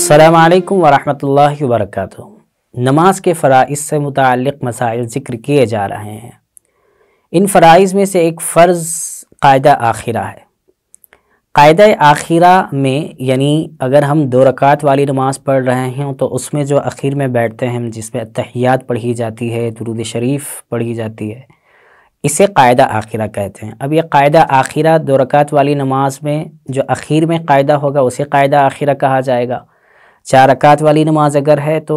अल्लाम वरहमल वर्क नमाज के फ़राइज़ से मुतल मसाइल ज़िक्र किए जा रहे हैं इन फ़राइज़ में से एक फ़र्ज़ कायदा आखिरा है कायद आखिरा में यानी अगर हम दो रकात वाली नमाज़ पढ़ रहे हैं तो उसमें जो आखिर में बैठते हैं जिसमें तहियात पढ़ी जाती है दरूद शरीफ पढ़ी जाती है इसे कायदा आखिरा कहते हैं अब ये कायदा आखिरा दो रकात वाली नमाज में जो आखिर में कायदा होगा उसे कायदा आखिरा कहा जाएगा चार रकात वाली नमाज अगर है तो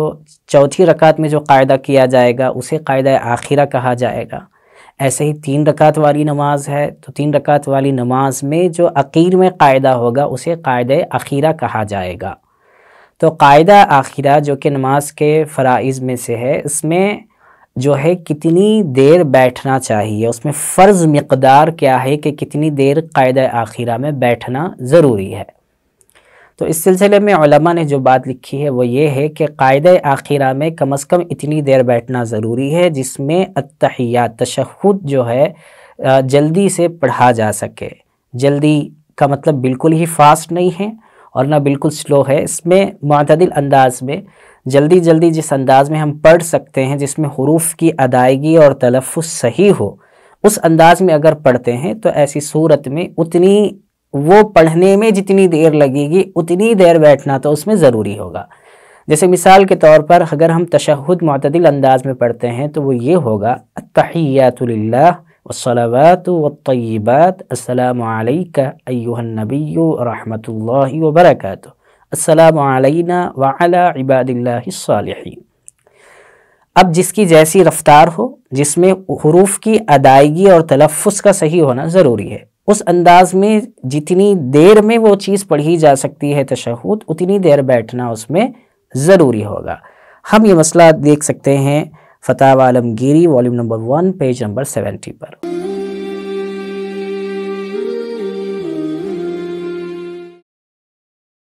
चौथी रकात में जो कायदा किया जाएगा उसे कायदा आखिरा कहा जाएगा ऐसे ही तीन रकात वाली नमाज है तो तीन रकात वाली नमाज में जो अकीर में कायदा होगा उसे कायद आखिरा कहा जाएगा तो कायदा आखिरा जो कि नमाज के फ़राइज़ में से है इसमें जो है कितनी देर बैठना चाहिए उसमें फ़र्ज़ मकदार क्या है कि कितनी देर कायद आखिरा में बैठना ज़रूरी है तो इस सिलसिले में ओलमा ने जो बात लिखी है वो ये है कि कायद आखिरा में कम अज़ कम इतनी देर बैठना ज़रूरी है जिसमें अतहिया तशद जो है जल्दी से पढ़ा जा सके जल्दी का मतलब बिल्कुल ही फास्ट नहीं है और ना बिल्कुल स्लो है इसमें मतदिल अंदाज में जल्दी जल्दी जिस अंदाज में हम पढ़ सकते हैं जिसमें हरूफ की अदायगी और तलफ़ सही हो उस अंदाज में अगर पढ़ते हैं तो ऐसी सूरत में उतनी वो पढ़ने में जितनी देर लगेगी उतनी देर बैठना तो उसमें ज़रूरी होगा जैसे मिसाल के तौर पर अगर हम तशहद मतदिल अंदाज में पढ़ते हैं तो वो ये होगा तहियातल्ला वसलावत वतयबत असलकनबी रहमत वबरक असलना वाला अब जिसकी जैसी रफ्तार हो जिसमें हरूफ की अदायगी और तलफ़ का सही होना ज़रूरी है उस अंदाज में जितनी देर में वो चीज़ पढ़ी जा सकती है तशहद उतनी देर बैठना उसमें ज़रूरी होगा हम ये मसला देख सकते हैं फ़ताह Alamgiri volume number one page number seventy पर